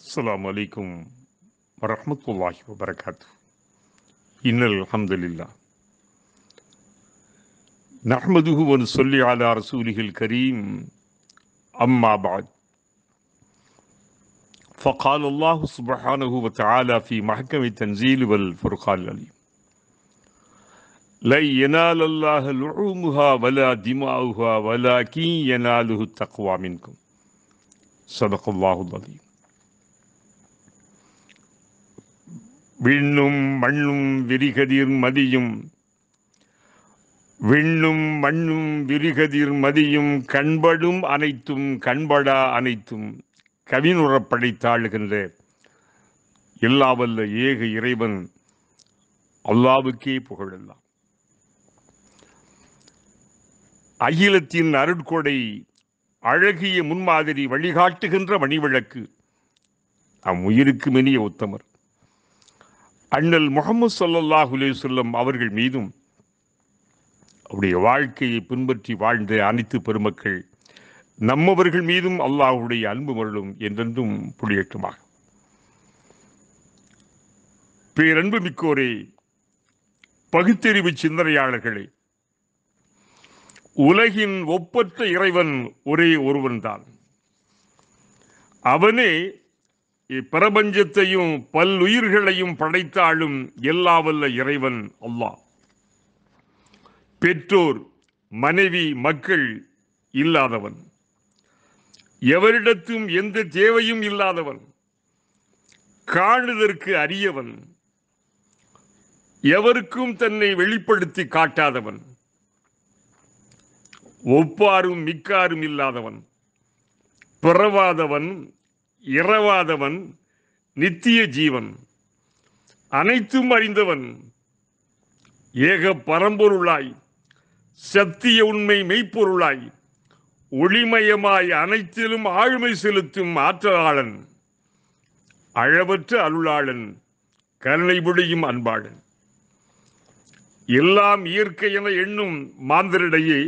السلام عليكم ورحمة الله وبركاته إن الحمد لله نحمده ونصلي على رسوله الكريم أما بعد فقال الله سبحانه وتعالى في محكم التنزيل والفرقان العليم لن ينال الله لعومها ولا دماؤها ولكن يناله التقوى منكم صدق الله العظيم விண்ணும் மண்ணும் விரிகதிர் மதியும் விண்ணும் மண்ணும் விரிகதிர் மதியும் கண்படும் அனைத்தும் கண்படா அனைத்தும் கவினுறப்படை படைத்தாளுகின்ற எல்லாவல்ல ஏக இறைவன் அல்லாவுக்கே புகழெல்லாம் அகிலத்தின் அருட்கொடை அழகிய முன்மாதிரி வழிகாட்டுகின்ற மணிவிளக்கு நம் உயிருக்கு மெனிய உத்தமர் அண்ணல் முகமது சல்லாஹ் சொல்லம் அவர்கள் மீதும் அவருடைய வாழ்க்கையை பின்பற்றி வாழ்ந்த அனைத்து பெருமக்கள் நம்மவர்கள் மீதும் அல்லாஹுடைய அன்பு மருளும் என்றென்றும் புலியட்டுமாக பேரன்பு மிக்கோரே பகுத்தறிவு சிந்தனையாளர்களே உலகின் ஒப்பற்ற இறைவன் ஒரே ஒருவன்தான் அவனே இப்பிரபஞ்சத்தையும் பல்லுயிர்களையும் படைத்தாலும் எல்லாவல்ல இறைவன் அல்லாஹ் பெற்றோர் மனைவி மக்கள் இல்லாதவன் எவரிடத்தும் எந்த தேவையும் இல்லாதவன் காணுதற்கு அறியவன் எவருக்கும் தன்னை வெளிப்படுத்தி காட்டாதவன் ஒப்பாரும் மிக்காரும் இல்லாதவன் பிறவாதவன் இரவாதவன் நித்திய ஜீவன் அனைத்தும் அறிந்தவன் ஏக பரம்பொருளாய் சத்திய உண்மை மெய்ப்பொருளாய் ஒளிமயமாய் அனைத்திலும் ஆழ்மை செலுத்தும் ஆற்றலாளன் அழவற்ற அருளாளன் கருணை பொழியும் அன்பாளன் எல்லாம் இயற்கை என எண்ணும் மாந்தரிடையே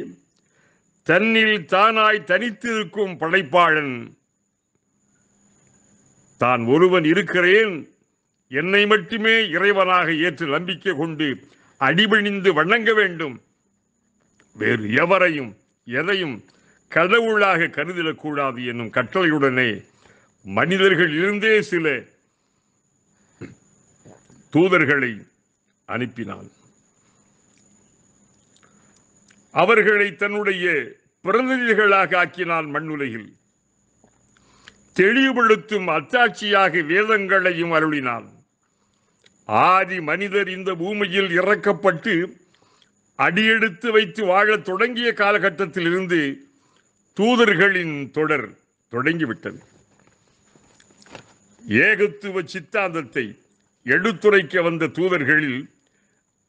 தன்னில் தானாய் தனித்திருக்கும் படைப்பாளன் தான் ஒருவன் இருக்கிறேன் என்னை மட்டுமே இறைவனாக ஏற்று நம்பிக்கை கொண்டு அடிபணிந்து வணங்க வேண்டும் வேறு எவரையும் எதையும் கடவுளாக கருதிடக்கூடாது என்னும் கட்டளையுடனே மனிதர்கள் இருந்தே சில தூதர்களை அனுப்பினான் அவர்களை தன்னுடைய பிரதிநிதிகளாக ஆக்கினான் மண்ணுலகில் தெளிவுபடுத்தும் அத்தாட்சியாக வேதங்களையும் அருளினான் ஆதி மனிதர் இந்த பூமியில் இறக்கப்பட்டு அடியெடுத்து வைத்து வாழத் தொடங்கிய காலகட்டத்தில் இருந்து தூதர்களின் தொடர் தொடங்கிவிட்டது ஏகத்துவ சித்தாந்தத்தை எடுத்துரைக்க வந்த தூதர்களில்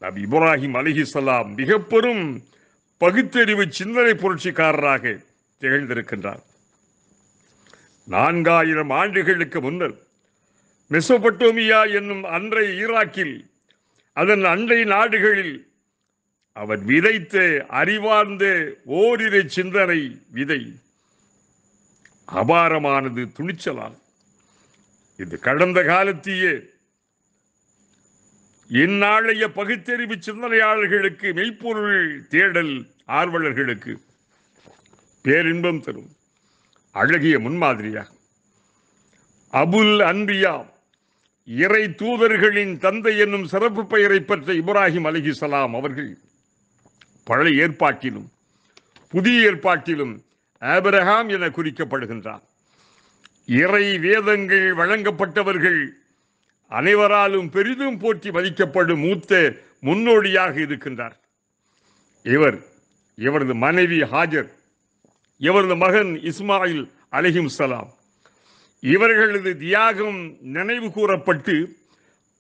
நபி இப்ராஹிம் அலிஹிசலாம் மிக பெரும் பகுத்தறிவு சிந்தனை புரட்சிக்காரராக திகழ்ந்திருக்கின்றார் நான்காயிரம் ஆண்டுகளுக்கு முன்னர் மெசோபட்டோமியா என்னும் அன்றை ஈராக்கில் அதன் அன்றை நாடுகளில் அவர் விதைத்த அறிவார்ந்த ஓரிரு சிந்தனை விதை அபாரமானது துணிச்சலால் இது கடந்த காலத்தையே இந்நாளைய பகுத்தறிவு சிந்தனையாளர்களுக்கு மெய்ப்பொருள் தேடல் ஆர்வலர்களுக்கு பேரின்பம் தரும் அழகிய முன்மாதிரியா அபுல் அன்பியா இறை தூதர்களின் தந்தை என்னும் சிறப்பு பெயரை பெற்ற இப்ராஹிம் சலாம் அவர்கள் பழைய ஏற்பாட்டிலும் புதிய ஏற்பாட்டிலும் ஆபிரஹாம் என குறிக்கப்படுகின்றார் இறை வேதங்கள் வழங்கப்பட்டவர்கள் அனைவராலும் பெரிதும் போற்றி மதிக்கப்படும் மூத்த முன்னோடியாக இருக்கின்றார் இவர் இவரது மனைவி ஹாஜர் இவரது மகன் இஸ்மாயில் அலிஹிம் சலாம் இவர்களது தியாகம் நினைவு கூறப்பட்டு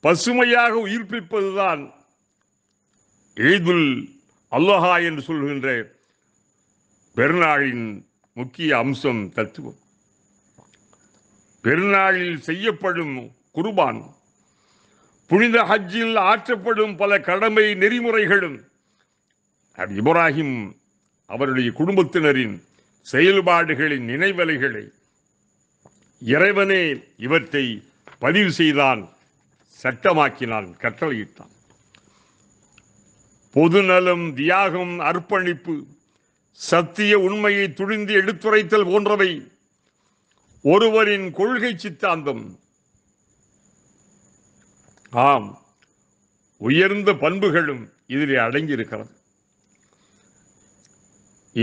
பசுமையாக உயிர்ப்பிப்பதுதான் ஈதுல் அல்லஹா என்று சொல்கின்ற பெருநாளின் முக்கிய அம்சம் தத்துவம் பெருநாளில் செய்யப்படும் குர்பான் புனித ஹஜ்ஜில் ஆற்றப்படும் பல கடமை நெறிமுறைகளும் இப்ராஹிம் அவருடைய குடும்பத்தினரின் செயல்பாடுகளின் நினைவலைகளை இறைவனே இவற்றை பதிவு செய்தான் சட்டமாக்கினான் கட்டளையிட்டான் பொதுநலம் தியாகம் அர்ப்பணிப்பு சத்திய உண்மையை துணிந்து எடுத்துரைத்தல் போன்றவை ஒருவரின் கொள்கை சித்தாந்தம் ஆம் உயர்ந்த பண்புகளும் இதில் அடங்கியிருக்கிறது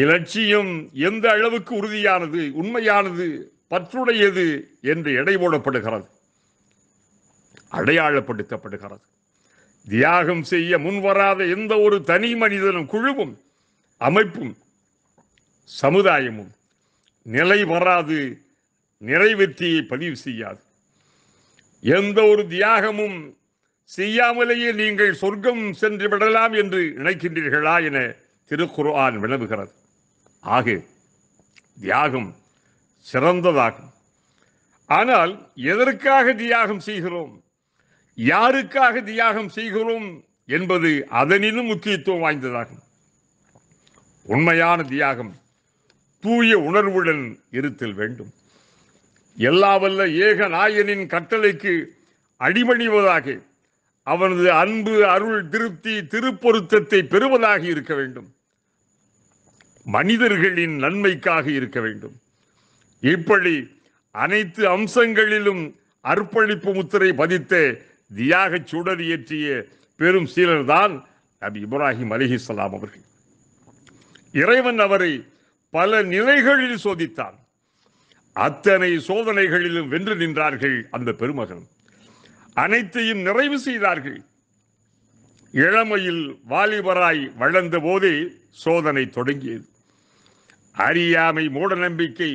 இலட்சியம் எந்த அளவுக்கு உறுதியானது உண்மையானது பற்றுடையது என்று எடை போடப்படுகிறது அடையாளப்படுத்தப்படுகிறது தியாகம் செய்ய முன்வராத எந்த ஒரு தனி மனிதனும் குழுவும் அமைப்பும் சமுதாயமும் நிலை வராது நிறைவேற்றியை பதிவு செய்யாது எந்த ஒரு தியாகமும் செய்யாமலேயே நீங்கள் சொர்க்கம் சென்று விடலாம் என்று நினைக்கின்றீர்களா என திருக்குர்ஆன் வினவுகிறது ஆக தியாகம் சிறந்ததாகும் ஆனால் எதற்காக தியாகம் செய்கிறோம் யாருக்காக தியாகம் செய்கிறோம் என்பது அதனிலும் முக்கியத்துவம் வாய்ந்ததாகும் உண்மையான தியாகம் தூய உணர்வுடன் இருத்தல் வேண்டும் எல்லா வல்ல ஏக நாயனின் கட்டளைக்கு அடிமணிவதாக அவனது அன்பு அருள் திருப்தி திருப்பொருத்தத்தை பெறுவதாக இருக்க வேண்டும் மனிதர்களின் நன்மைக்காக இருக்க வேண்டும் இப்படி அனைத்து அம்சங்களிலும் அர்ப்பணிப்பு முத்திரை பதித்த தியாக சுடர் இயற்றிய பெரும் தான் நபி இப்ராஹிம் சலாம் அவர்கள் இறைவன் அவரை பல நிலைகளில் சோதித்தான் அத்தனை சோதனைகளிலும் வென்று நின்றார்கள் அந்த பெருமகன் அனைத்தையும் நிறைவு செய்தார்கள் இளமையில் வாலிபராய் வளர்ந்த போதே சோதனை தொடங்கியது அறியாமை மூடநம்பிக்கை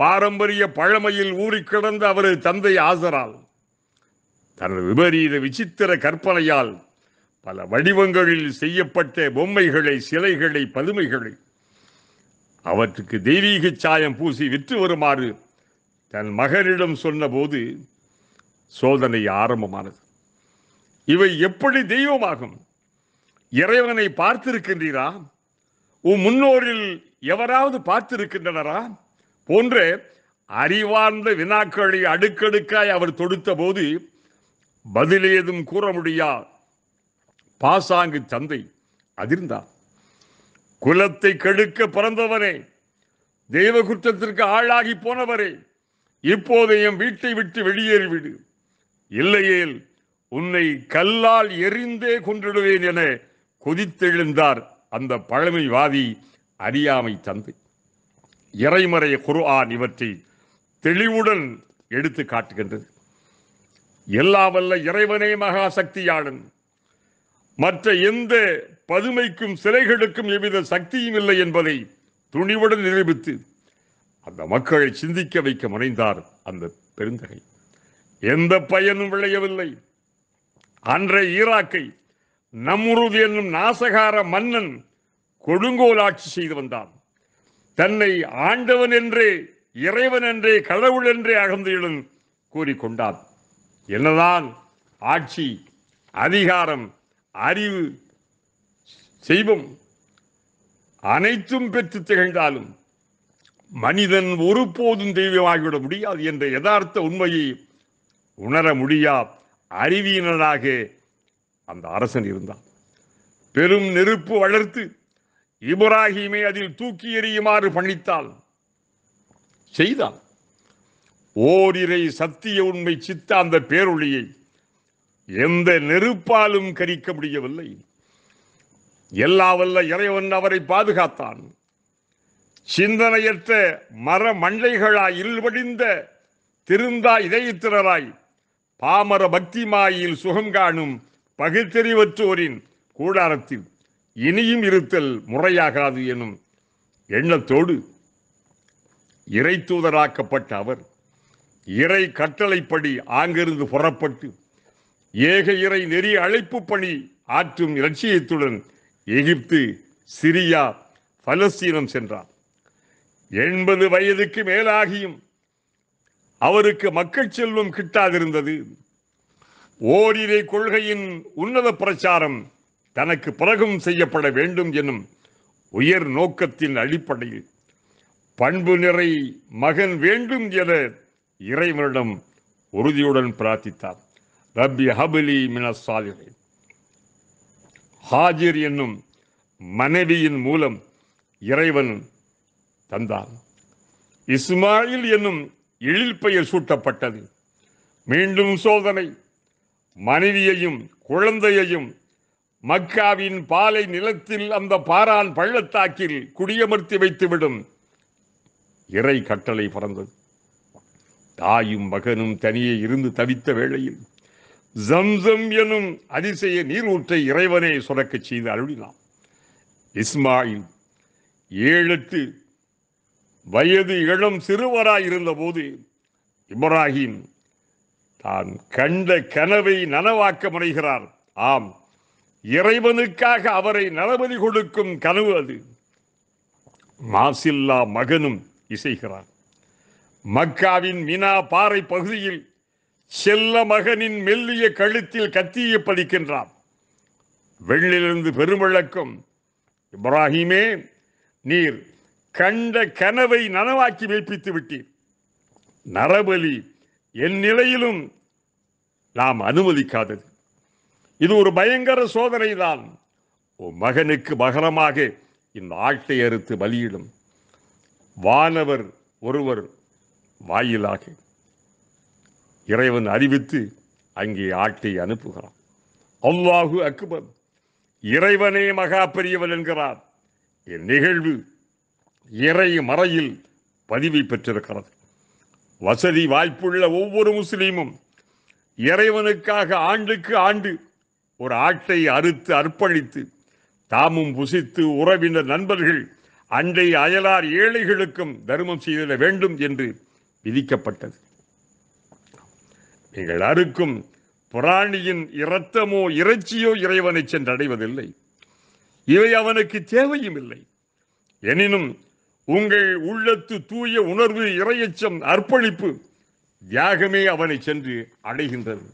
பாரம்பரிய பழமையில் ஊறி கிடந்த அவரது தந்தை ஆசரால் தனது விபரீத விசித்திர கற்பனையால் பல வடிவங்களில் செய்யப்பட்ட பொம்மைகளை சிலைகளை பதுமைகளை அவற்றுக்கு தெய்வீக சாயம் பூசி விற்று வருமாறு தன் மகனிடம் சொன்னபோது சோதனை ஆரம்பமானது இவை எப்படி தெய்வமாகும் இறைவனை பார்த்திருக்கின்றீரா உன் முன்னோரில் எவராவது பார்த்திருக்கின்றனரா போன்ற அறிவார்ந்த வினாக்களை அடுக்கடுக்காய் அவர் தொடுத்த போது பதில் ஏதும் கூற முடியா பாசாங்கு தந்தை அதிர்ந்தார் குலத்தை கெடுக்க பிறந்தவரே தெய்வ குற்றத்திற்கு ஆளாகி போனவரே இப்போது என் வீட்டை விட்டு வெளியேறிவிடு இல்லையேல் உன்னை கல்லால் எரிந்தே கொன்றிடுவேன் என கொதித்தெழுந்தார் அந்த பழமைவாதி அறியாமை தந்தை இறைமறை குர்ஆன் இவற்றை தெளிவுடன் எடுத்து காட்டுகின்றது எல்லாவல்ல இறைவனே மகா சக்தியாளன் மற்ற எந்த பதுமைக்கும் சிலைகளுக்கும் எவ்வித சக்தியும் இல்லை என்பதை துணிவுடன் நிரூபித்து அந்த மக்களை சிந்திக்க வைக்க முனைந்தார் அந்த பெருந்தகை எந்த பயனும் விளையவில்லை அன்றைய ஈராக்கை நம்முருது என்னும் நாசகார மன்னன் கொடுங்கோல் ஆட்சி செய்து வந்தான் தன்னை ஆண்டவன் என்றே இறைவன் என்றே கடவுள் என்றே அகந்தையுடன் கூறிக்கொண்டான் என்னதான் ஆட்சி அதிகாரம் அறிவு செய்வம் அனைத்தும் பெற்று திகழ்ந்தாலும் மனிதன் ஒருபோதும் தெய்வமாகிவிட முடியாது என்ற யதார்த்த உண்மையை உணர முடியா அறிவியினராக அந்த அரசன் இருந்தான் பெரும் நெருப்பு வளர்த்து இப்ராஹிமை அதில் தூக்கி எறியுமாறு பணித்தாள் செய்தால் ஓரிரை சத்திய உண்மை சித்த அந்த பேரொழியை எந்த நெருப்பாலும் கரிக்க முடியவில்லை எல்லா வல்ல இறைவன் அவரை பாதுகாத்தான் சிந்தனையற்ற மர மண்டைகளாய் இருள்வடிந்த திருந்தா இதயத்திரராய் பாமர பக்தி மாயில் சுகம் காணும் பகுத்தறிவற்றோரின் கூடாரத்தில் இனியும் இருத்தல் முறையாகாது எனும் எண்ணத்தோடு இறை தூதராக்கப்பட்ட அவர் இறை கட்டளைப்படி ஆங்கிருந்து புறப்பட்டு ஏக இறை நெறி அழைப்பு பணி ஆற்றும் இலட்சியத்துடன் எகிப்து சிரியா பலஸ்தீனம் சென்றார் எண்பது வயதுக்கு மேலாகியும் அவருக்கு மக்கள் செல்வம் கிட்டாதிருந்தது ஓரிரை கொள்கையின் உன்னத பிரச்சாரம் தனக்கு பிறகும் செய்யப்பட வேண்டும் எனும் உயர் நோக்கத்தின் அடிப்படையில் பண்பு நிறை மகன் வேண்டும் என இறைவனிடம் உறுதியுடன் பிரார்த்தித்தார் ரப்பி ஹபிலி மினசாலிகை ஹாஜிர் என்னும் மனைவியின் மூலம் இறைவன் தந்தார் இஸ்மாயில் என்னும் எழில் பெயர் சூட்டப்பட்டது மீண்டும் சோதனை மனைவியையும் குழந்தையையும் மக்காவின் பாலை நிலத்தில் அந்த பாரான் பள்ளத்தாக்கில் குடியமர்த்தி வைத்துவிடும் இறை கட்டளை பறந்தது தாயும் மகனும் தனியே இருந்து தவித்த வேளையில் ஜம்சம் எனும் அதிசய நீரூற்றை இறைவனே சுரக்கச் செய்து அருளினான் இஸ்மாயில் ஏழு வயது இளம் சிறுவராய் இருந்தபோது இப்ராஹிம் தான் கண்ட கனவை நனவாக்க முனைகிறார் ஆம் இறைவனுக்காக அவரை நலபதி கொடுக்கும் கனவு அது மாசில்லா மகனும் இசைகிறான் மக்காவின் மினா பாறை பகுதியில் செல்ல மகனின் மெல்லிய கழுத்தில் கத்தியை பதிக்கின்றான் வெள்ளிலிருந்து பெருமிழக்கம் இப்ராஹிமே நீர் கண்ட கனவை நனவாக்கி மெய்ப்பித்து விட்டீர் நரபலி என் நிலையிலும் நாம் அனுமதிக்காதது இது ஒரு பயங்கர சோதனை தான் உன் மகனுக்கு மகனமாக இந்த ஆட்டை அறுத்து பலியிடும் வானவர் ஒருவர் வாயிலாக இறைவன் அறிவித்து அங்கே ஆட்டை அனுப்புகிறான் அவ்வாஹு அக்பர் இறைவனே மகா பெரியவன் என்கிறார் இந்நிகழ்வு இறை மறையில் பதிவை பெற்றிருக்கிறது வசதி வாய்ப்புள்ள ஒவ்வொரு முஸ்லீமும் இறைவனுக்காக ஆண்டுக்கு ஆண்டு ஒரு ஆட்டை அறுத்து அர்ப்பணித்து தாமும் புசித்து உறவினர் நண்பர்கள் அண்டை அயலார் ஏழைகளுக்கும் தர்மம் செய்திட வேண்டும் என்று விதிக்கப்பட்டது நீங்கள் அறுக்கும் புராணியின் இரத்தமோ இறைச்சியோ இறைவனை சென்றடைவதில்லை இவை அவனுக்கு தேவையும் இல்லை எனினும் உங்கள் உள்ளத்து தூய உணர்வு இரையச்சம் அர்ப்பணிப்பு தியாகமே அவனை சென்று அடைகின்றது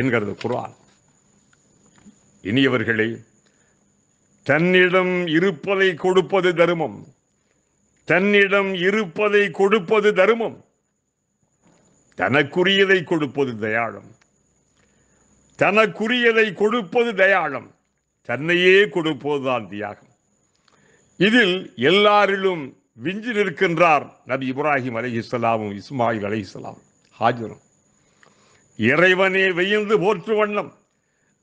என்கிறது குரான் இனியவர்களே தன்னிடம் இருப்பதை கொடுப்பது தர்மம் தன்னிடம் இருப்பதை கொடுப்பது தர்மம் தனக்குரியதை கொடுப்பது தயாளம் தனக்குரியதை கொடுப்பது தயாளம் தன்னையே கொடுப்பதுதான் தியாகம் இதில் எல்லாரிலும் விஞ்சு நிற்கின்றார் நபி இப்ராஹிம் அலிஹிஸ்லாமும் இஸ்மாயில் அலிஹிஸ்லாம் ஹாஜரும் இறைவனே வெயிந்து போற்று வண்ணம்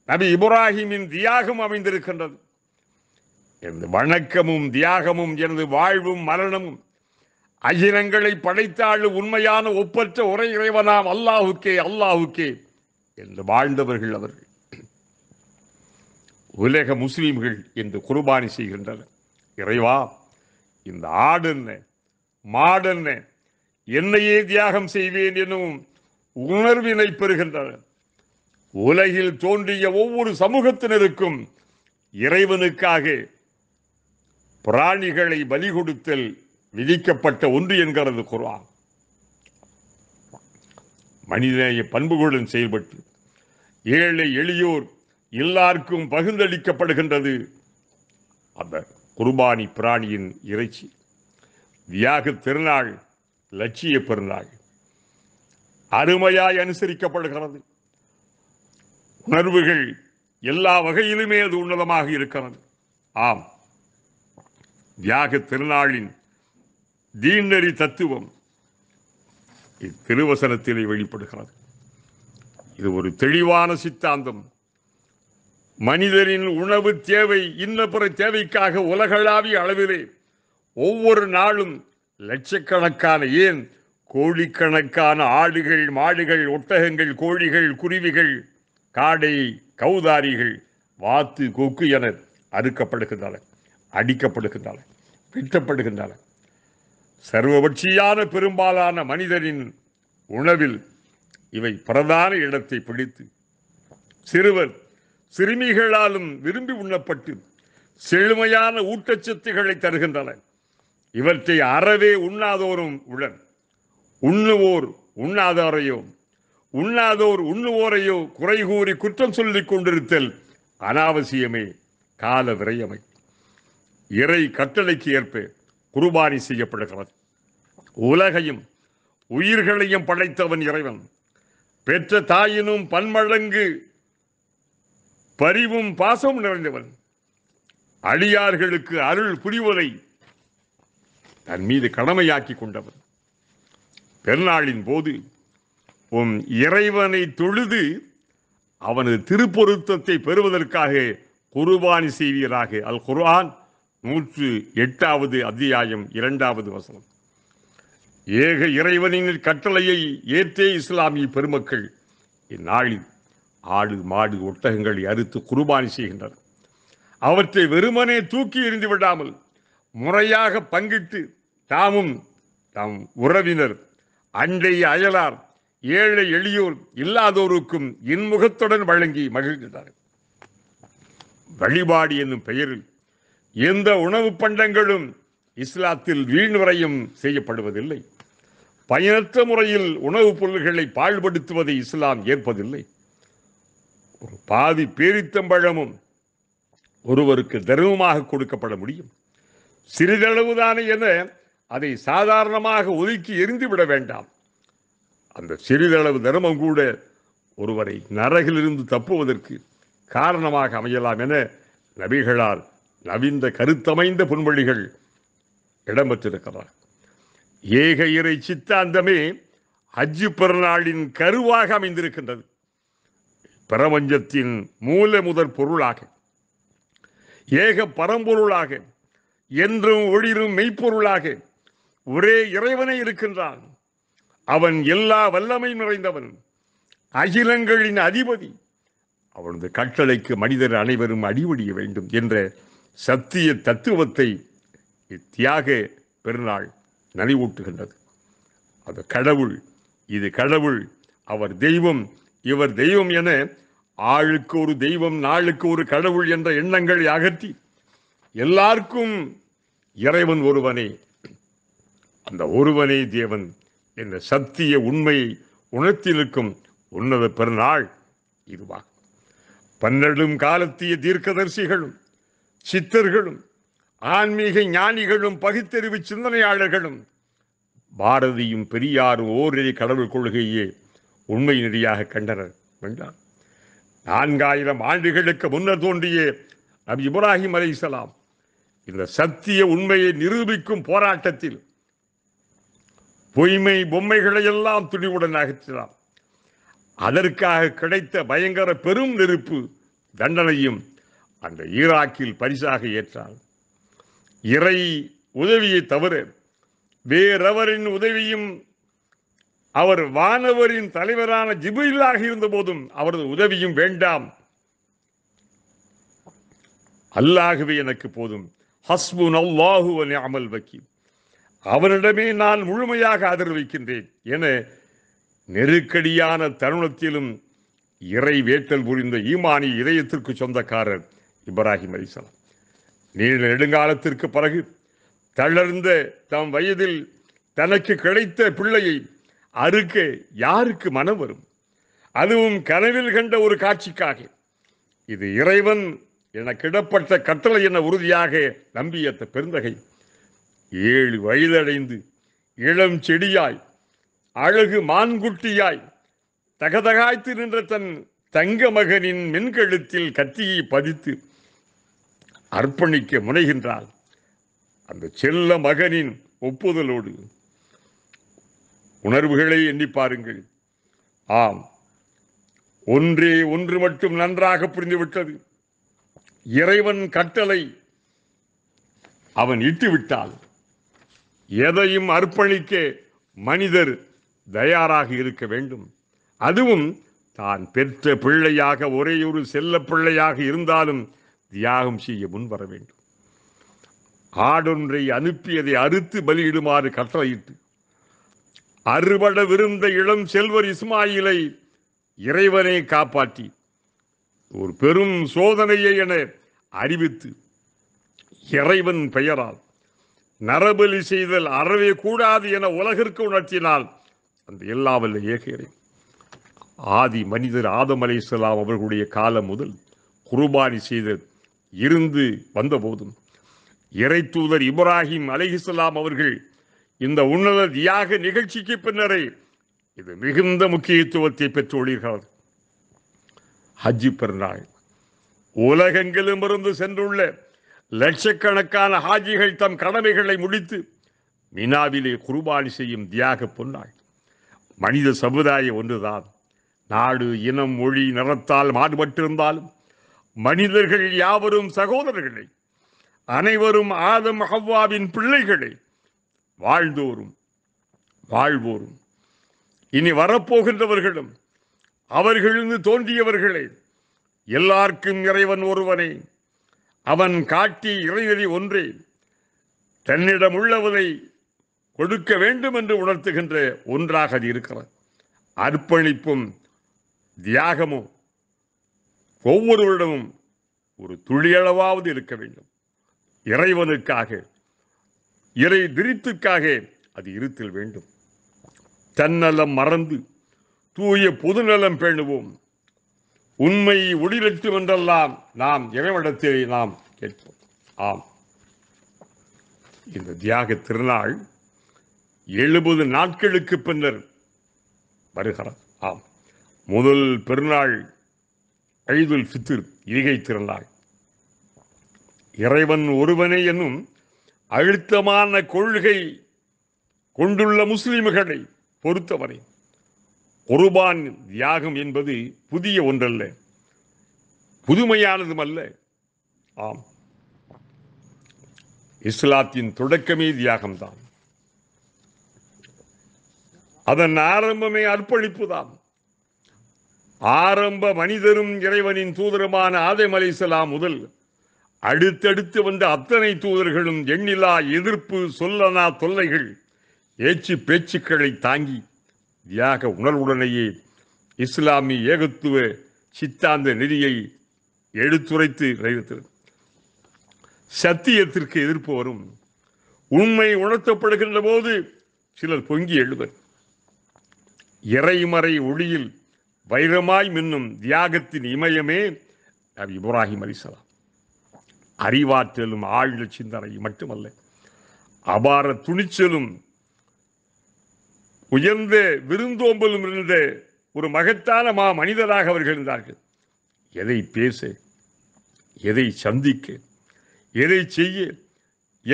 நபி இப்ராஹிமின் தியாகம் அமைந்திருக்கின்றது எனது வணக்கமும் தியாகமும் எனது வாழ்வும் மரணமும் அகிலங்களை படைத்தாள் உண்மையான ஒப்பற்ற உரை இறைவனாம் அல்லாஹுக்கே அல்லாஹுக்கே என்று வாழ்ந்தவர்கள் அவர்கள் உலக முஸ்லீம்கள் என்று குர்பானி செய்கின்றனர் இறைவா இந்த ஆடு என்ன மாடு என்ன என்னையே தியாகம் செய்வேன் எனவும் உணர்வினை பெறுகின்றனர் உலகில் தோன்றிய ஒவ்வொரு சமூகத்தினருக்கும் இறைவனுக்காக பிராணிகளை பலி கொடுத்தல் விதிக்கப்பட்ட ஒன்று என்கிறது குரான் மனிதநேய பண்புகளுடன் செயல்பட்டு ஏழை எளியோர் எல்லாருக்கும் பகிர்ந்தளிக்கப்படுகின்றது அந்த குர்பானி பிராணியின் இறைச்சி வியாக திருநாள் லட்சிய பெருநாள் அருமையாய் அனுசரிக்கப்படுகிறது உணர்வுகள் எல்லா வகையிலுமே அது உன்னதமாக இருக்கிறது ஆம் தியாக திருநாளின் தீநெறி தத்துவம் இத்திருவசனத்திலே வெளிப்படுகிறது இது ஒரு தெளிவான சித்தாந்தம் மனிதரின் உணவு தேவை இன்னப்புற தேவைக்காக உலகளாவிய அளவிலே ஒவ்வொரு நாளும் லட்சக்கணக்கான ஏன் கோழிக்கணக்கான ஆடுகள் மாடுகள் ஒட்டகங்கள் கோழிகள் குருவிகள் காடை கௌதாரிகள் வாத்து கொக்கு என அறுக்கப்படுகின்றன அடிக்கப்படுகின்றன வெட்டப்படுகின்றன சர்வபட்சியான பெரும்பாலான மனிதரின் உணவில் இவை பிரதான இடத்தை பிடித்து சிறுவர் சிறுமிகளாலும் விரும்பி உண்ணப்பட்டு செழுமையான ஊட்டச்சத்துகளை தருகின்றன இவற்றை அறவே உண்ணாதோரும் உடன் உண்ணுவோர் உண்ணாதாரையும் உண்ணாதோர் உண்ணுவோரையோ குறை கூறி குற்றம் சொல்லிக் கொண்டிருத்தல் அனாவசியமே கால விரையமை இறை கட்டளைக்கு ஏற்ப குருபானி செய்யப்படுகிறது உலகையும் உயிர்களையும் படைத்தவன் இறைவன் பெற்ற தாயினும் பன்மழங்கு பரிவும் பாசமும் நிறைந்தவன் அடியார்களுக்கு அருள் புரிவதை தன் மீது கடமையாக்கி கொண்டவன் பெருநாளின் போது உன் இறைவனை தொழுது அவனது திருப்பொருத்தத்தை பெறுவதற்காக குருபானி செய்வீராக அல் குர்ஆன் நூற்று எட்டாவது அத்தியாயம் இரண்டாவது வசனம் ஏக இறைவனின் கட்டளையை ஏற்றே இஸ்லாமிய பெருமக்கள் இந்நாளில் ஆடு மாடு ஒட்டகங்களை அறுத்து குருபானி செய்கின்றனர் அவற்றை வெறுமனே தூக்கி எறிந்து விடாமல் முறையாக பங்கிட்டு தாமும் தாம் உறவினர் அன்றைய அயலார் ஏழை எளியோர் இல்லாதோருக்கும் இன்முகத்துடன் வழங்கி மகிழ்கின்றார்கள் வழிபாடு என்னும் பெயரில் எந்த உணவு பண்டங்களும் இஸ்லாத்தில் வீண்வரையும் செய்யப்படுவதில்லை பயனற்ற முறையில் உணவுப் பொருள்களை பாழ்படுத்துவதை இஸ்லாம் ஏற்பதில்லை ஒரு பாதி பேரித்தம்பழமும் ஒருவருக்கு தர்மமாக கொடுக்கப்பட முடியும் சிறிதளவுதானே என அதை சாதாரணமாக ஒதுக்கி எரிந்துவிட வேண்டாம் அந்த சிறிதளவு தர்மம் கூட ஒருவரை நரகிலிருந்து தப்புவதற்கு காரணமாக அமையலாம் என நபிகளால் நவீந்த கருத்தமைந்த புன்வழிகள் இடம்பெற்றிருக்கிறார் ஏக இறை சித்தாந்தமே ஹஜ்ஜு பிறநாளின் கருவாக அமைந்திருக்கின்றது பிரபஞ்சத்தின் மூல முதற் பொருளாக ஏக பரம்பொருளாக என்றும் ஒளிரும் மெய்ப்பொருளாக ஒரே இறைவனை இருக்கின்றான் அவன் எல்லா வல்லமை நிறைந்தவன் அகிலங்களின் அதிபதி அவனது கட்டளைக்கு மனிதர் அனைவரும் அடிபடிய வேண்டும் என்ற சத்திய தத்துவத்தை இத்தியாக பெருநாள் நினைவூட்டுகின்றது அது கடவுள் இது கடவுள் அவர் தெய்வம் இவர் தெய்வம் என ஆளுக்கு ஒரு தெய்வம் நாளுக்கு ஒரு கடவுள் என்ற எண்ணங்களை அகற்றி எல்லாருக்கும் இறைவன் ஒருவனே அந்த ஒருவனே தேவன் இந்த சத்திய உண்மையை நிற்கும் உன்னத பெருநாள் இதுவா பன்னெடும் காலத்திய தீர்க்கதரிசிகளும் சித்தர்களும் ஆன்மீக ஞானிகளும் பகுத்தறிவு சிந்தனையாளர்களும் பாரதியும் பெரியாரும் ஓரிரை கடவுள் கொள்கையே உண்மை நெறியாக கண்டனர் வேண்டாம் நான்காயிரம் ஆண்டுகளுக்கு முன்னர் தோன்றிய நபி இப்ராஹிம் அலை இந்த சத்திய உண்மையை நிரூபிக்கும் போராட்டத்தில் பொய்மை பொம்மைகளை எல்லாம் துணிவுடன் அகற்றினார் அதற்காக கிடைத்த பயங்கர பெரும் நெருப்பு தண்டனையும் அந்த ஈராக்கில் பரிசாக ஏற்றார் இறை உதவியை தவிர வேறவரின் உதவியும் அவர் வானவரின் தலைவரான ஜிபிலாக இருந்த போதும் அவரது உதவியும் வேண்டாம் அல்லாகவே எனக்கு போதும் ஹஸ்பு அல்லாஹு அமல் வக்கீல் அவரிடமே நான் முழுமையாக ஆதரவு வைக்கின்றேன் என நெருக்கடியான தருணத்திலும் இறை வேட்டல் புரிந்த ஈமானி இதயத்திற்கு சொந்தக்காரர் இப்ராஹிம் அலிசலாம் நீண்ட நெடுங்காலத்திற்கு பிறகு தளர்ந்த தம் வயதில் தனக்கு கிடைத்த பிள்ளையை அறுக்க யாருக்கு மனம் வரும் அதுவும் கனவில் கண்ட ஒரு காட்சிக்காக இது இறைவன் எனக்கிடப்பட்ட கட்டளை என உறுதியாக நம்பியத்த பெருந்தகை ஏழு வயதடைந்து இளம் செடியாய் அழகு மான்குட்டியாய் தகதகாய்த்து நின்ற தன் தங்க மகனின் மின்கழுத்தில் கத்தியை பதித்து அர்ப்பணிக்க முனைகின்றாள் அந்த செல்ல மகனின் ஒப்புதலோடு உணர்வுகளை எண்ணி பாருங்கள் ஆம் ஒன்றே ஒன்று மட்டும் நன்றாக புரிந்துவிட்டது இறைவன் கட்டளை அவன் இட்டுவிட்டாள் எதையும் அர்ப்பணிக்க மனிதர் தயாராக இருக்க வேண்டும் அதுவும் தான் பெற்ற பிள்ளையாக ஒரே ஒரு செல்ல பிள்ளையாக இருந்தாலும் தியாகம் செய்ய முன்வர வேண்டும் ஆடொன்றை அனுப்பியதை அறுத்து பலியிடுமாறு கட்டளையிட்டு அறுபட விருந்த இளம் செல்வர் இஸ்மாயிலை இறைவனை காப்பாற்றி ஒரு பெரும் சோதனையை என அறிவித்து இறைவன் பெயரால் நரபலி செய்தல் அறவே கூடாது என உலகிற்கு உணர்த்தினால் அந்த எல்லாவல்ல ஏகிறேன் ஆதி மனிதர் ஆதம் அலை இஸ்லாம் அவர்களுடைய காலம் முதல் குருபானி செய்தல் இருந்து வந்தபோதும் இறை தூதர் இப்ராஹிம் அலிஹிஸ்லாம் அவர்கள் இந்த உன்னத தியாக நிகழ்ச்சிக்கு பின்னரே இது மிகுந்த முக்கியத்துவத்தை பெற்றுள்ளீர்கள் ஹஜ்ஜி பெருநாள் உலகெங்கிலும் இருந்து சென்றுள்ள லட்சக்கணக்கான ஹாஜிகள் தம் கடமைகளை முடித்து மினாவிலே குர்பானி செய்யும் தியாக பொன்னாள் மனித சமுதாயம் ஒன்றுதான் நாடு இனம் மொழி நிறத்தால் மாறுபட்டிருந்தாலும் மனிதர்கள் யாவரும் சகோதரர்களை அனைவரும் ஆதம் ஹவ்வாவின் பிள்ளைகளே வாழ்ந்தோரும் வாழ்வோரும் இனி வரப்போகின்றவர்களும் அவர்களிருந்து தோன்றியவர்களே எல்லாருக்கும் இறைவன் ஒருவனை அவன் காட்டி இறைவெளி ஒன்றே தன்னிடம் உள்ளவரை கொடுக்க வேண்டும் என்று உணர்த்துகின்ற ஒன்றாக அது இருக்கிறது அர்ப்பணிப்பும் தியாகமும் ஒவ்வொருவரிடமும் ஒரு துளியளவாவது இருக்க வேண்டும் இறைவனுக்காக இறை விரித்துக்காக அது இருத்தல் வேண்டும் தன்னலம் மறந்து தூய பொதுநலம் பேணுவோம் உண்மை ஒளிரட்டும் என்றெல்லாம் நாம் இறைவனிடத்தில் நாம் கேட்போம் ஆம் இந்த தியாக திருநாள் எழுபது நாட்களுக்கு பின்னர் வருகிறது ஆம் முதல் பெருநாள் ஐதுல் ஃபித்ர் இகை திருநாள் இறைவன் ஒருவனே என்னும் அழுத்தமான கொள்கை கொண்டுள்ள முஸ்லிம்களை பொறுத்தவரை குருபான் தியாகம் என்பது புதிய ஒன்றல்ல புதுமையானதும் அல்ல ஆம் இஸ்லாத்தின் தொடக்கமே தியாகம்தான் அதன் ஆரம்பமே அர்ப்பணிப்பு தான் ஆரம்ப மனிதரும் இறைவனின் தூதருமான ஆதம் அலை முதல் அடுத்தடுத்து வந்த அத்தனை தூதர்களும் எண்ணிலா எதிர்ப்பு சொல்லனா தொல்லைகள் ஏச்சு பேச்சுக்களை தாங்கி தியாக உணர்வுடனேயே இஸ்லாமிய ஏகத்துவ சித்தாந்த நெறியை எடுத்துரைத்து நிறைவேற்றது சத்தியத்திற்கு எதிர்ப்பு வரும் உண்மை உணர்த்தப்படுகின்ற போது சிலர் பொங்கி எழுவர் இறைமறை ஒளியில் வைரமாய் மின்னும் தியாகத்தின் இமயமே நபி இப்ராஹிம் அலிசலாம் அறிவாற்றலும் ஆழ்ந்த சிந்தனை மட்டுமல்ல அபார துணிச்சலும் உயர்ந்த விருந்தோம்பலும் இருந்த ஒரு மகத்தான மா மனிதராக அவர்கள் இருந்தார்கள் எதை பேச எதை சந்திக்க எதை செய்ய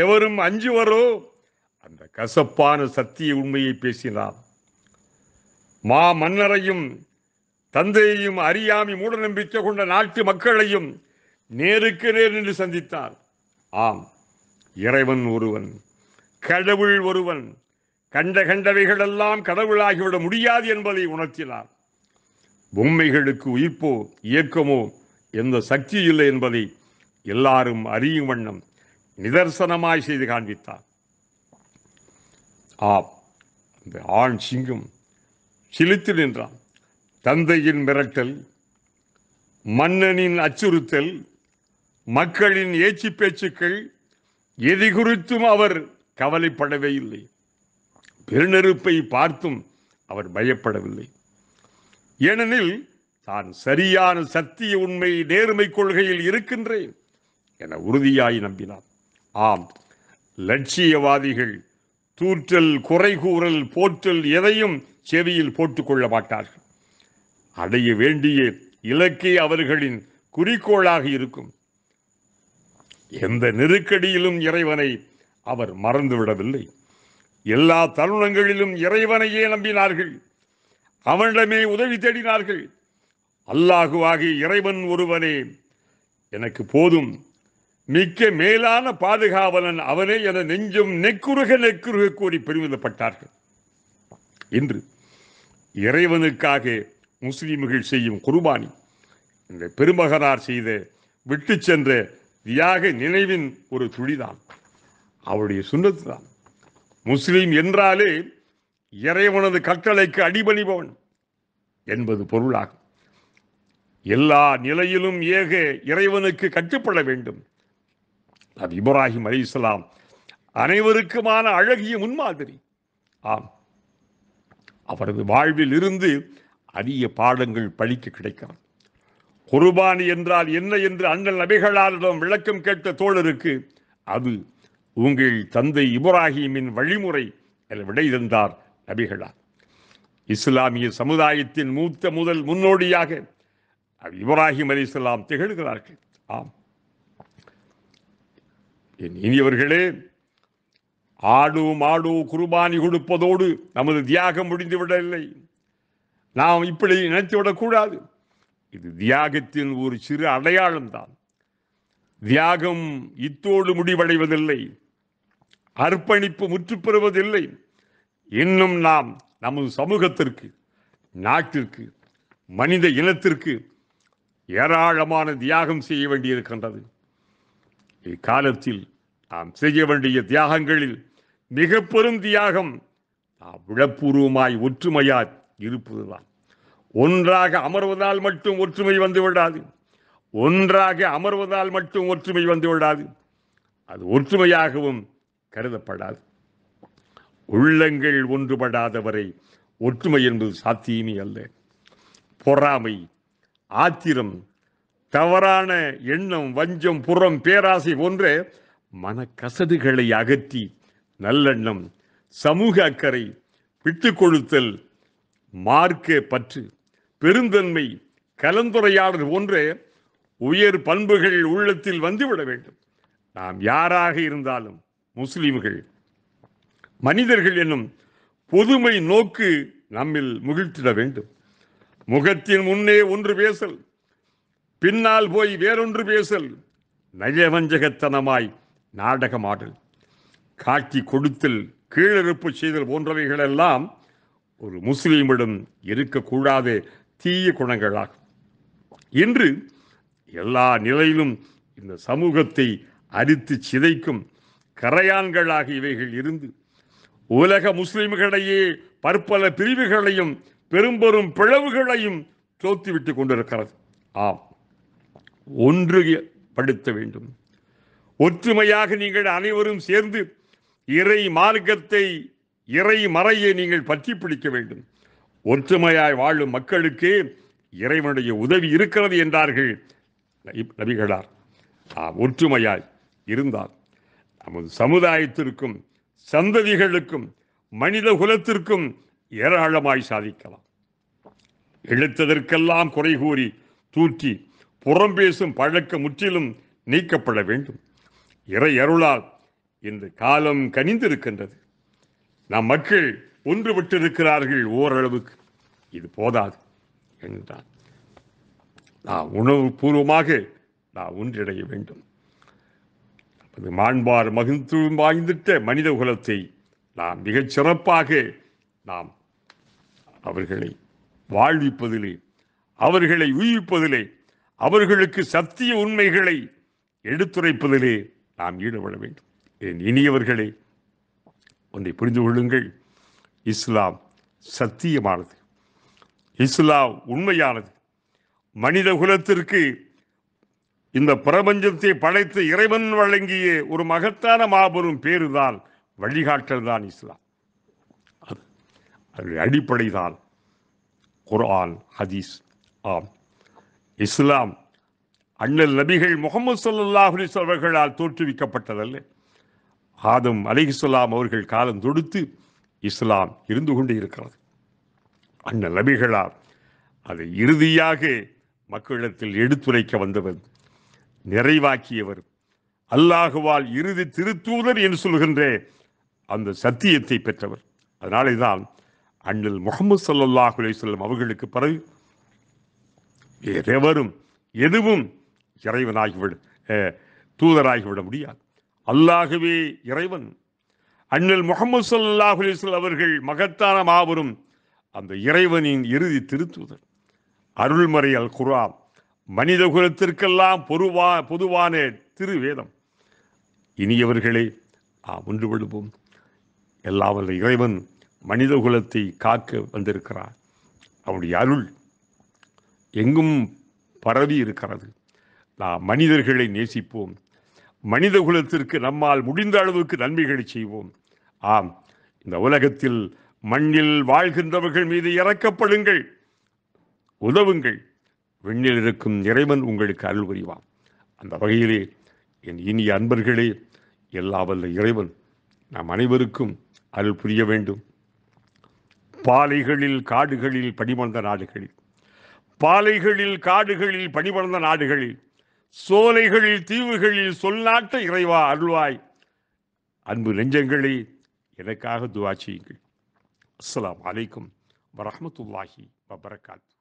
எவரும் அஞ்சுவரோ அந்த கசப்பான சத்திய உண்மையை பேசினார் மா மன்னரையும் தந்தையையும் அறியாமி மூட நம்பிக்கை கொண்ட நாட்டு மக்களையும் நேருக்கு நேர் நின்று சந்தித்தார் ஆம் இறைவன் ஒருவன் கடவுள் ஒருவன் கண்ட கண்டவைகளெல்லாம் கடவுளாகிவிட முடியாது என்பதை உணர்த்தினார் பொம்மைகளுக்கு உயிர்ப்போ இயக்கமோ எந்த சக்தி இல்லை என்பதை எல்லாரும் அறியும் வண்ணம் நிதர்சனமாய் செய்து காண்பித்தார் ஆ இந்த ஆண் சிங்கம் சிலித்து நின்றான் தந்தையின் மிரட்டல் மன்னனின் அச்சுறுத்தல் மக்களின் ஏச்சு பேச்சுக்கள் எது குறித்தும் அவர் கவலைப்படவே இல்லை பெருநெருப்பை பார்த்தும் அவர் பயப்படவில்லை ஏனெனில் தான் சரியான சத்திய உண்மை நேர்மை கொள்கையில் இருக்கின்றேன் என உறுதியாய் நம்பினார் ஆம் லட்சியவாதிகள் தூற்றல் குறை கூறல் போற்றல் எதையும் செவியில் போட்டுக்கொள்ள மாட்டார்கள் அடைய வேண்டிய இலக்கே அவர்களின் குறிக்கோளாக இருக்கும் எந்த நெருக்கடியிலும் இறைவனை அவர் மறந்துவிடவில்லை எல்லா தருணங்களிலும் இறைவனையே நம்பினார்கள் அவனிடமே உதவி தேடினார்கள் அல்லாஹுவாகி இறைவன் ஒருவனே எனக்கு போதும் மிக்க மேலான பாதுகாவலன் அவனே என நெஞ்சும் நெக்குருக நெக்குருக கூறி பெருமிதப்பட்டார்கள் இன்று இறைவனுக்காக முஸ்லிம்கள் செய்யும் குர்பானி இந்த பெருமகனார் செய்த விட்டு சென்ற தியாக நினைவின் ஒரு துளிதான் அவருடைய சுண்ணத்து தான் முஸ்லீம் என்றாலே இறைவனது கட்டளைக்கு அடிபணிபவன் என்பது பொருளாகும் எல்லா நிலையிலும் ஏக இறைவனுக்கு கட்டுப்பட வேண்டும் அது இப்ராஹிம் அலி இஸ்லாம் அனைவருக்குமான அழகிய முன்மாதிரி ஆம் அவரது வாழ்வில் இருந்து அரிய பாடங்கள் படிக்க கிடைக்கிறது குர்பானி என்றால் என்ன என்று அண்ணல் நபிகளாரிடம் விளக்கம் கேட்ட தோழருக்கு அது உங்கள் தந்தை இப்ராஹீமின் வழிமுறை விடை தந்தார் நபிகளா இஸ்லாமிய சமுதாயத்தின் மூத்த முதல் முன்னோடியாக இப்ராஹிம் அலி இஸ்லாம் திகழ்கிறார்கள் ஆம் இனியவர்களே ஆடு மாடு குருபானி கொடுப்பதோடு நமது தியாகம் முடிந்துவிடவில்லை நாம் இப்படி நினைத்துவிடக்கூடாது இது தியாகத்தின் ஒரு சிறு அடையாளம்தான் தியாகம் இத்தோடு முடிவடைவதில்லை அர்ப்பணிப்பு முற்றுப்பெறுவதில்லை இன்னும் நாம் நமது சமூகத்திற்கு நாட்டிற்கு மனித இனத்திற்கு ஏராளமான தியாகம் செய்ய வேண்டியிருக்கின்றது இக்காலத்தில் நாம் செய்ய வேண்டிய தியாகங்களில் மிக பெரும் தியாகம் விழப்பூர்வமாய் ஒற்றுமையாய் இருப்பதுதான் ஒன்றாக அமர்வதால் மட்டும் ஒற்றுமை வந்துவிடாது ஒன்றாக அமர்வதால் மட்டும் ஒற்றுமை வந்துவிடாது அது ஒற்றுமையாகவும் கருதப்படாது உள்ளங்கள் ஒன்றுபடாதவரை ஒற்றுமை என்பது சாத்தியமே அல்ல பொறாமை ஆத்திரம் தவறான எண்ணம் வஞ்சம் புறம் பேராசை போன்ற மனக்கசடுகளை அகற்றி நல்லெண்ணம் சமூக அக்கறை விட்டு கொழுத்தல் மார்க்க பற்று பெருந்தன்மை கலந்துரையாளர் போன்ற உயர் பண்புகள் உள்ளத்தில் வந்துவிட வேண்டும் நாம் யாராக இருந்தாலும் முஸ்லீம்கள் மனிதர்கள் என்னும் பொதுமை நோக்கு நம்மில் முகிழ்த்திட வேண்டும் முகத்தின் முன்னே ஒன்று பேசல் பின்னால் போய் வேறொன்று பேசல் நயவஞ்சகத்தனமாய் நாடகமாடல் காட்டி கொடுத்தல் கீழறுப்பு செய்தல் போன்றவைகளெல்லாம் ஒரு முஸ்லீமிடம் இருக்கக்கூடாத தீய குணங்களாகும் இன்று எல்லா நிலையிலும் இந்த சமூகத்தை அரித்து சிதைக்கும் கரையான்களாக இவைகள் இருந்து உலக முஸ்லிம்களிடையே பற்பல பிரிவுகளையும் பெரும்பெரும் பிளவுகளையும் தோத்துவிட்டு கொண்டிருக்கிறது ஆம் ஒன்று படுத்த வேண்டும் ஒற்றுமையாக நீங்கள் அனைவரும் சேர்ந்து இறை மார்க்கத்தை இறை மறையை நீங்கள் பற்றி பிடிக்க வேண்டும் ஒற்றுமையாய் வாழும் மக்களுக்கே இறைவனுடைய உதவி இருக்கிறது என்றார்கள் நபிகளார் ஒற்றுமையாய் இருந்தார் நமது சமுதாயத்திற்கும் சந்ததிகளுக்கும் மனித குலத்திற்கும் ஏராளமாய் சாதிக்கலாம் இழுத்ததற்கெல்லாம் குறை கூறி தூற்றி புறம் பேசும் பழக்க முற்றிலும் நீக்கப்பட வேண்டும் இறை அருளால் இந்த காலம் கனிந்திருக்கின்றது நம் மக்கள் ஒன்றுபட்டிருக்கிறார்கள் ஓரளவுக்கு இது போதாது என்றான் நான் உணவு பூர்வமாக நாம் ஒன்றிடைய வேண்டும் அது மாண்பார் மகிழ்ந்து வாய்ந்திட்ட மனித குலத்தை நாம் மிகச் சிறப்பாக நாம் அவர்களை வாழ்விப்பதிலே அவர்களை உயிர்ப்பதிலே அவர்களுக்கு சத்திய உண்மைகளை எடுத்துரைப்பதிலே நாம் ஈடுபட வேண்டும் என் இனியவர்களே ஒன்றை புரிந்து கொள்ளுங்கள் இஸ்லாம் சத்தியமானது இஸ்லாம் உண்மையானது மனித குலத்திற்கு இந்த பிரபஞ்சத்தை படைத்து இறைவன் வழங்கிய ஒரு மகத்தான மாபெரும் பேரு தான் வழிகாட்டல் தான் இஸ்லாம் அது அடிப்படை தான் குரான் ஹதீஸ் ஆம் இஸ்லாம் அண்ணல் நபிகள் முகமது சல்லாஹுலிஸ் அவர்களால் தோற்றுவிக்கப்பட்டதல்ல ஆதம் அலிஹிஸ்லாம் அவர்கள் காலம் தொடுத்து இஸ்லாம் இருந்து கொண்டு இருக்கிறது அண்ணல் நபிகளால் அதை இறுதியாக மக்களிடத்தில் எடுத்துரைக்க வந்தவர் நிறைவாக்கியவர் அல்லாஹுவால் இறுதி திருத்தூதர் என்று சொல்கின்ற அந்த சத்தியத்தை பெற்றவர் அதனாலே தான் அண்ணல் முகமது சல்லாஹ் அலையம் அவர்களுக்கு பிறகு எவரும் எதுவும் இறைவனாகிவிட தூதராகிவிட முடியாது அல்லாகவே இறைவன் அண்ணல் முகமது சல்லாஹ் அலிஸ்வல் அவர்கள் மகத்தான மாபெரும் அந்த இறைவனின் இறுதி திருத்துதல் அருள்மறை அல் குரான் மனித குலத்திற்கெல்லாம் பொதுவா பொதுவான திருவேதம் இனியவர்களே ஆ ஒன்று கொள்வோம் எல்லாவல்ல இறைவன் மனித குலத்தை காக்க வந்திருக்கிறார் அவனுடைய அருள் எங்கும் பரவி இருக்கிறது நாம் மனிதர்களை நேசிப்போம் மனித குலத்திற்கு நம்மால் முடிந்த அளவுக்கு நன்மைகளை செய்வோம் ஆம் இந்த உலகத்தில் மண்ணில் வாழ்கின்றவர்கள் மீது இறக்கப்படுங்கள் உதவுங்கள் விண்ணில் இருக்கும் இறைவன் உங்களுக்கு அருள் புரிவான் அந்த வகையிலே என் இனிய அன்பர்களே எல்லா வல்ல இறைவன் நாம் அனைவருக்கும் அருள் புரிய வேண்டும் பாலைகளில் காடுகளில் பணிமர்ந்த நாடுகளில் பாலைகளில் காடுகளில் பணிமர்ந்த நாடுகளில் சோலைகளில் தீவுகளில் சொல்லாட்ட இறைவா அருள்வாய் அன்பு நெஞ்சங்களே எனக்காக துவா செய்யுங்கள் அஸ்லாம் அலைக்கும் வரமத்துல்லாஹி வபரகாத்து